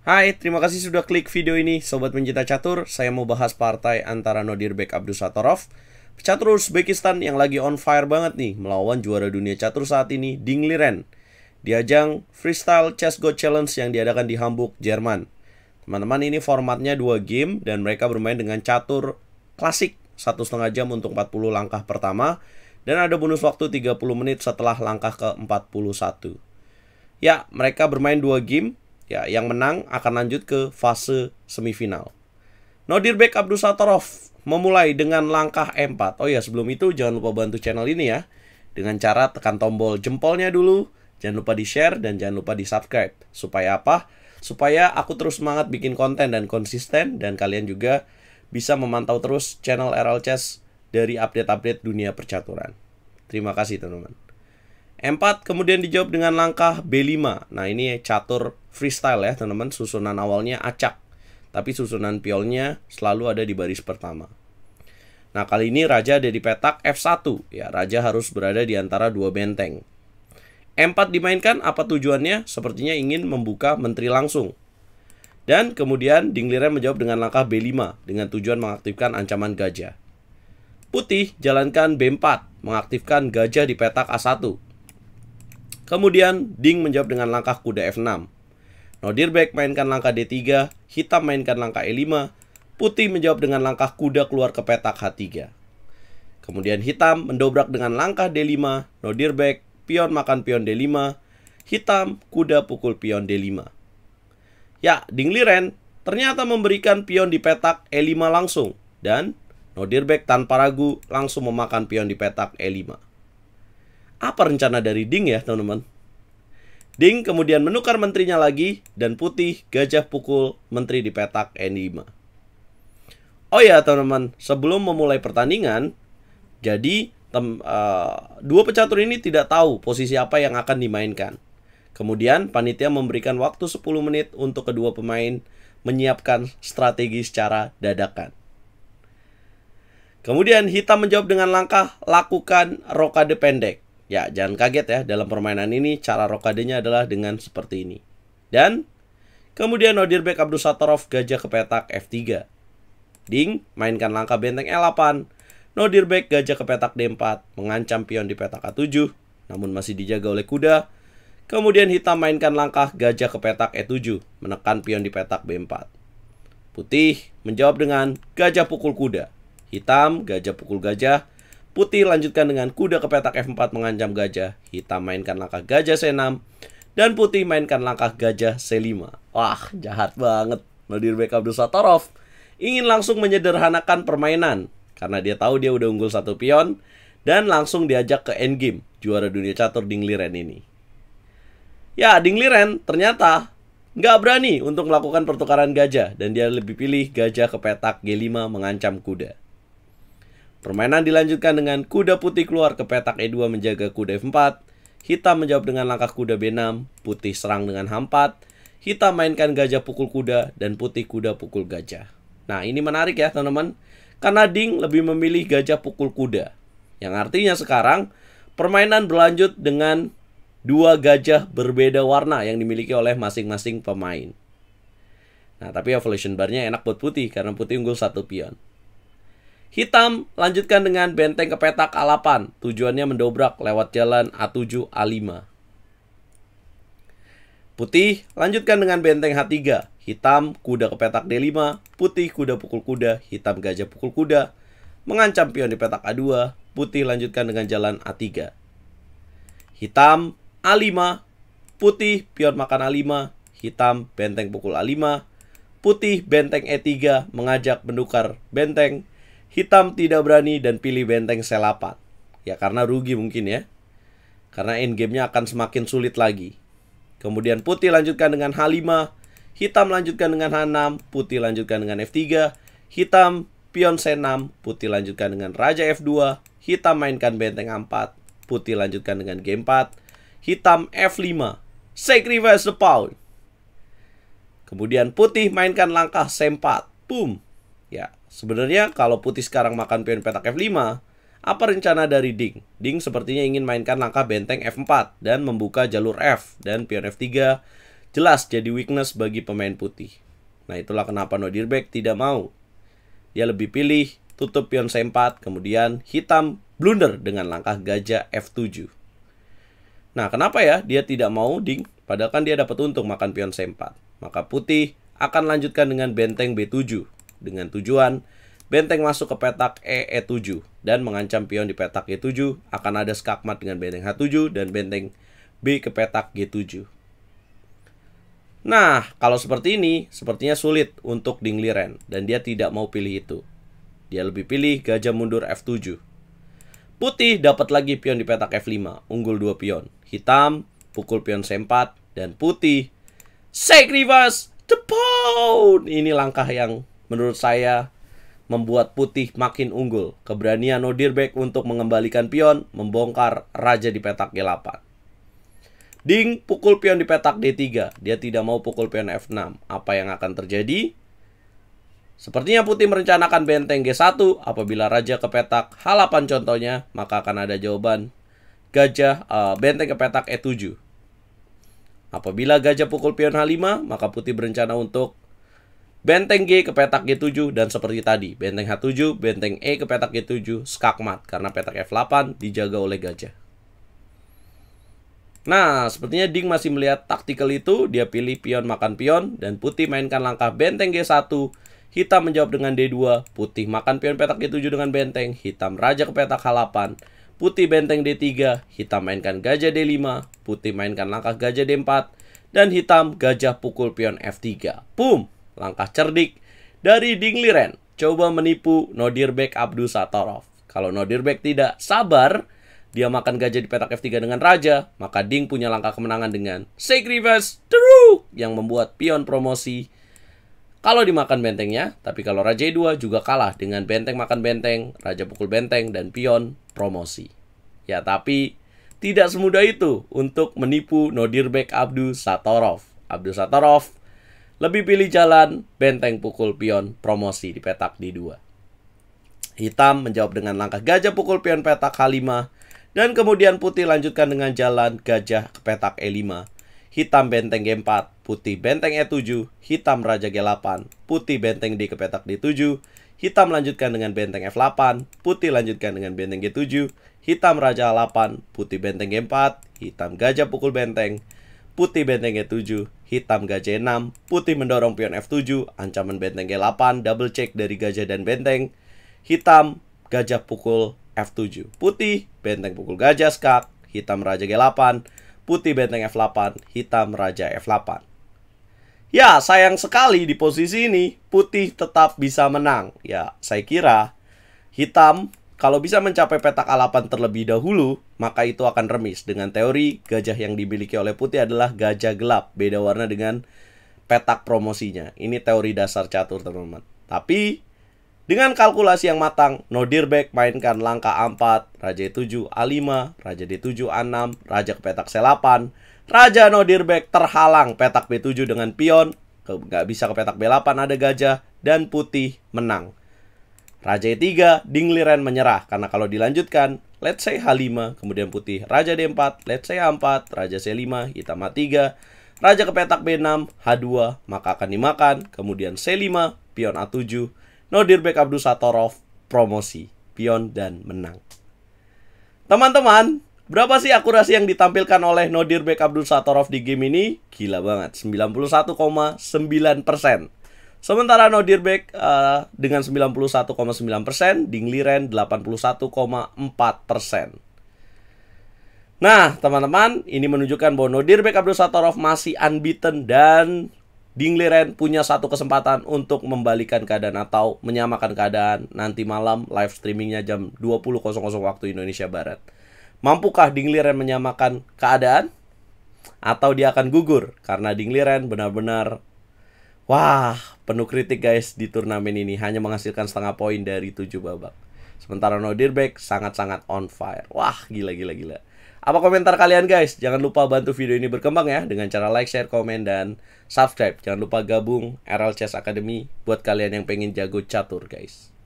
Hai, terima kasih sudah klik video ini. Sobat pencinta catur, saya mau bahas partai antara Nodirbek Abdusatorov, catur Uzbekistan yang lagi on fire banget nih, melawan juara dunia catur saat ini, Ding Liren. Di ajang Freestyle Chess Go Challenge yang diadakan di Hamburg, Jerman. Teman-teman, ini formatnya dua game dan mereka bermain dengan catur klasik. Satu setengah jam untuk 40 langkah pertama dan ada bonus waktu 30 menit setelah langkah ke-41. Ya, mereka bermain dua game Ya, yang menang akan lanjut ke fase semifinal. Nodir Bek Abdul Satorov memulai dengan langkah m 4 Oh ya, sebelum itu jangan lupa bantu channel ini ya. Dengan cara tekan tombol jempolnya dulu, jangan lupa di-share dan jangan lupa di-subscribe. Supaya apa? Supaya aku terus semangat bikin konten dan konsisten dan kalian juga bisa memantau terus channel RL Chess dari update-update dunia percaturan. Terima kasih teman-teman. E4 kemudian dijawab dengan langkah B5. Nah ini catur freestyle ya teman-teman. Susunan awalnya acak. Tapi susunan pionnya selalu ada di baris pertama. Nah kali ini raja ada di petak F1. Ya raja harus berada di antara dua benteng. E4 dimainkan apa tujuannya? Sepertinya ingin membuka menteri langsung. Dan kemudian dinglirnya menjawab dengan langkah B5 dengan tujuan mengaktifkan ancaman gajah. Putih jalankan B4 mengaktifkan gajah di petak A1 Kemudian Ding menjawab dengan langkah kuda F6. Nodir mainkan langkah D3, hitam mainkan langkah E5, putih menjawab dengan langkah kuda keluar ke petak H3. Kemudian hitam mendobrak dengan langkah D5, nodir pion makan pion D5, hitam kuda pukul pion D5. Ya, Ding Liren ternyata memberikan pion di petak E5 langsung dan nodir tanpa ragu langsung memakan pion di petak E5. Apa rencana dari Ding ya, teman-teman? Ding kemudian menukar menterinya lagi dan putih gajah pukul menteri di petak N5. Oh ya teman-teman, sebelum memulai pertandingan, jadi tem, uh, dua pecatur ini tidak tahu posisi apa yang akan dimainkan. Kemudian panitia memberikan waktu 10 menit untuk kedua pemain menyiapkan strategi secara dadakan. Kemudian hitam menjawab dengan langkah lakukan rokade pendek. Ya, jangan kaget ya, dalam permainan ini cara rokadenya adalah dengan seperti ini. Dan kemudian Nodirbek Abdul Satarov gajah ke petak F3. Ding, mainkan langkah benteng e 8 Nodirbek gajah ke petak D4, mengancam pion di petak A7, namun masih dijaga oleh kuda. Kemudian hitam mainkan langkah gajah ke petak E7, menekan pion di petak B4. Putih menjawab dengan gajah pukul kuda. Hitam, gajah pukul gajah, Putih lanjutkan dengan kuda ke petak F4 mengancam gajah. Hitam mainkan langkah gajah C6. Dan putih mainkan langkah gajah C5. Wah, jahat banget. Nadir Bekab Dusatorov ingin langsung menyederhanakan permainan. Karena dia tahu dia udah unggul satu pion. Dan langsung diajak ke endgame. Juara dunia catur Ding Liren ini. Ya, Ding Liren ternyata nggak berani untuk melakukan pertukaran gajah dan dia lebih pilih gajah ke petak G5 mengancam kuda. Permainan dilanjutkan dengan kuda putih keluar ke petak E2 menjaga kuda F4, hitam menjawab dengan langkah kuda B6, putih serang dengan H4, hitam mainkan gajah pukul kuda, dan putih kuda pukul gajah. Nah ini menarik ya teman-teman, karena Ding lebih memilih gajah pukul kuda. Yang artinya sekarang, permainan berlanjut dengan dua gajah berbeda warna yang dimiliki oleh masing-masing pemain. Nah tapi evolution barnya enak buat putih karena putih unggul satu pion. Hitam lanjutkan dengan benteng ke petak A8, tujuannya mendobrak lewat jalan A7 A5. Putih lanjutkan dengan benteng H3, hitam kuda ke petak D5, putih kuda pukul kuda, hitam gajah pukul kuda, mengancam pion di petak A2, putih lanjutkan dengan jalan A3. Hitam A5, putih pion makan A5, hitam benteng pukul A5, putih benteng E3 mengajak menukar benteng Hitam tidak berani dan pilih benteng selapat. Ya karena rugi mungkin ya. Karena endgame-nya akan semakin sulit lagi. Kemudian putih lanjutkan dengan H5. Hitam lanjutkan dengan H6. Putih lanjutkan dengan F3. Hitam pion C6. Putih lanjutkan dengan Raja F2. Hitam mainkan benteng A4. Putih lanjutkan dengan G4. Hitam F5. Sacrifice the pawn. Kemudian putih mainkan langkah C4. Boom. Ya, Sebenarnya kalau putih sekarang makan pion petak F5, apa rencana dari Ding? Ding sepertinya ingin mainkan langkah benteng F4 dan membuka jalur F dan pion F3 jelas jadi weakness bagi pemain putih. Nah itulah kenapa Nodirbek tidak mau. Dia lebih pilih tutup pion C4 kemudian hitam blunder dengan langkah gajah F7. Nah kenapa ya dia tidak mau Ding? Padahal kan dia dapat untung makan pion C4. Maka putih akan lanjutkan dengan benteng B7 dengan tujuan benteng masuk ke petak E E7 dan mengancam pion di petak E7 akan ada skakmat dengan benteng H7 dan benteng B ke petak G7. Nah, kalau seperti ini, sepertinya sulit untuk Ding dan dia tidak mau pilih itu. Dia lebih pilih gajah mundur F7. Putih dapat lagi pion di petak F5, unggul 2 pion. Hitam, pukul pion C4, dan putih. Sacrifice the pawn! Ini langkah yang menurut saya membuat putih makin unggul. Keberanian Odirbek untuk mengembalikan pion membongkar raja di petak G8. Ding pukul pion di petak D3. Dia tidak mau pukul pion F6. Apa yang akan terjadi? Sepertinya putih merencanakan benteng G1. Apabila raja ke petak H8 contohnya, maka akan ada jawaban gajah uh, benteng ke petak E7. Apabila gajah pukul pion H5, maka putih berencana untuk Benteng G ke petak G7 dan seperti tadi, benteng H7, benteng E ke petak G7, skakmat karena petak F8 dijaga oleh gajah. Nah, sepertinya Ding masih melihat taktikal itu, dia pilih pion makan pion dan putih mainkan langkah benteng G1, hitam menjawab dengan D2, putih makan pion petak G7 dengan benteng, hitam raja ke petak H8, putih benteng D3, hitam mainkan gajah D5, putih mainkan langkah gajah D4, dan hitam gajah pukul pion F3. Boom! Langkah cerdik dari Dingliren coba menipu Nodirbek Abdul Satorov. Kalau Nodirbek tidak sabar, dia makan gajah di petak F3 dengan raja, maka Ding punya langkah kemenangan dengan Sacrifice Truk yang membuat pion promosi kalau dimakan bentengnya, tapi kalau raja E2 juga kalah dengan benteng makan benteng, raja pukul benteng, dan pion promosi. Ya, tapi tidak semudah itu untuk menipu Nodirbek Abdul Satorov. Abdul Satorov lebih pilih jalan, benteng pukul pion, promosi di petak di dua. Hitam menjawab dengan langkah gajah pukul pion petak H5. Dan kemudian putih lanjutkan dengan jalan gajah ke petak E5. Hitam benteng G4, putih benteng E7, hitam raja G8, putih benteng D ke petak D7, hitam lanjutkan dengan benteng F8, putih lanjutkan dengan benteng G7, hitam raja H8, putih benteng G4, hitam gajah pukul benteng, putih benteng G7, hitam gajah 6, putih mendorong pion F7, ancaman benteng G8, double check dari gajah dan benteng, hitam gajah pukul F7, putih benteng pukul gajah skak, hitam raja G8, putih benteng F8, hitam raja F8. Ya, sayang sekali di posisi ini putih tetap bisa menang. Ya, saya kira hitam kalau bisa mencapai petak alapan terlebih dahulu, maka itu akan remis. Dengan teori, gajah yang dimiliki oleh putih adalah gajah gelap, beda warna dengan petak promosinya. Ini teori dasar catur, teman-teman. Tapi, dengan kalkulasi yang matang, nodir dirbek, mainkan langkah A4, raja E7, A5, raja D7, A6, raja ke petak C8, raja nodir dirbek terhalang petak B7 dengan pion, nggak bisa ke petak B8 ada gajah, dan putih menang. Raja E3, Ren menyerah karena kalau dilanjutkan, let's say H5, kemudian putih Raja D4, let's say A4, Raja C5, hitam A3, Raja ke petak B6, H2, maka akan dimakan, kemudian C5, pion A7, Nodir Abdul Satorov promosi, pion dan menang. Teman-teman, berapa sih akurasi yang ditampilkan oleh Nodir Abdul Satorov di game ini? Gila banget, 91,9%. Sementara Nodirback uh, eh, dengan 91,9%, Dingli Ren 81,4%. persen. Nah, teman-teman, ini menunjukkan bahwa Nodirback Abdul Satorov masih unbeaten dan Dingli Ren punya satu kesempatan untuk membalikan keadaan atau menyamakan keadaan nanti malam live streamingnya jam 20.00 waktu Indonesia Barat. Mampukah Dingli Ren menyamakan keadaan? Atau dia akan gugur karena Dingli Ren benar-benar Wah, penuh kritik guys di turnamen ini hanya menghasilkan setengah poin dari tujuh babak. Sementara Nodirbek sangat-sangat on fire. Wah, gila gila gila. Apa komentar kalian guys? Jangan lupa bantu video ini berkembang ya dengan cara like, share, komen dan subscribe. Jangan lupa gabung RL Chess Academy buat kalian yang pengen jago catur guys.